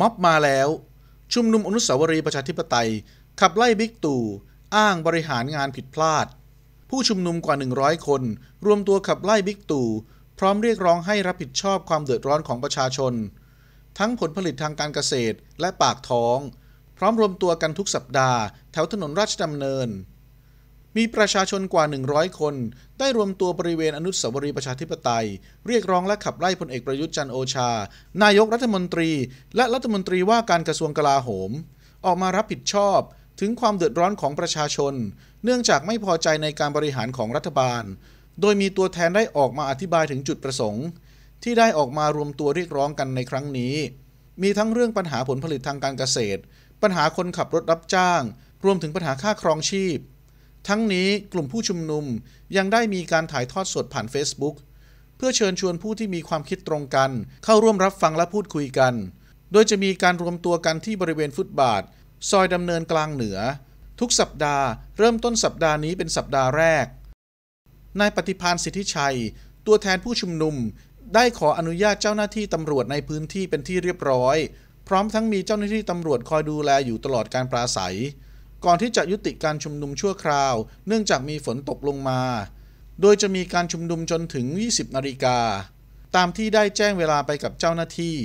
ม็อบมาแล้ว ชุมนุมอนุสาวรีย์ประชาธิปไตย ขับไล่บิ๊กตู่อ้างบริหารงานผิดพลาด ผู้ชุมนุมกว่า 100 คน รวมตัวขับไล่บิ๊กตู่พร้อมเรียกร้องให้รับผิดชอบความเดือดร้อนของประชาชน ทั้งผลผลิตทางการเกษตรและปากท้อง พร้อมรวมตัวกันทุกสัปดาห์แถวถนนราชดำเนินมีประชาชนกว่า 100 คน ได้รวมตัวบริเวณอนุสาวรีย์ประชาธิปไตย เรียกร้องและขับไล่พลเอกประยุทธ์จันโอชา นายกรัฐมนตรีและรัฐมนตรีว่าการกระทรวงกลาโหม ออกมารับผิดชอบถึงความเดือดร้อนของประชาชน เนื่องจากไม่พอใจในการบริหารของรัฐบาล โดยมีตัวแทนได้ออกมาอธิบายถึงจุดประสงค์ ที่ได้ออกมารวมตัวเรียกร้องกันในครั้งนี้ มีทั้งเรื่องปัญหาผลผลิตทางการเกษตร ปัญหาคนขับรถรับจ้าง รวมถึงปัญหาค่าครองชีพทั้งนี้กลุ่มผู้ชุมนุมยังได้มีการถ่ายทอดสดผ่าน Facebook เพื่อเชิญชวนผู้ที่มีความคิดตรงกันเข้าร่วมรับฟังและพูดคุยกัน โดยจะมีการรวมตัวกันที่บริเวณฟุตบาท ซอยดำเนินกลางเหนือ ทุกสัปดาห์เริ่มต้นสัปดาห์นี้เป็นสัปดาห์แรก นายปฏิพานสิทธิชัย ตัวแทนผู้ชุมนุม ได้ขออนุญาตเจ้าหน้าที่ตำรวจในพื้นที่เป็นที่เรียบร้อย พร้อมทั้งมีเจ้าหน้าที่ตำรวจคอยดูแลอยู่ตลอดการปราศัยก่อนที่จะยุติการชุมนุมชั่วคราว เนื่องจากมีฝนตกลงมา โดยจะมีการชุมนุมจนถึง 20นาฬิกา ตามที่ได้แจ้งเวลาไปกับเจ้าหน้าที่